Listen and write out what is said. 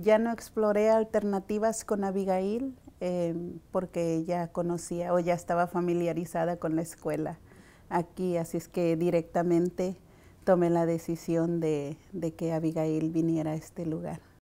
Ya no exploré alternativas con Abigail em, porque ya conocía o ya estaba familiarizada con la escuela aquí, así es que directamente tomé la decisión de que Abigail viniera a este lugar.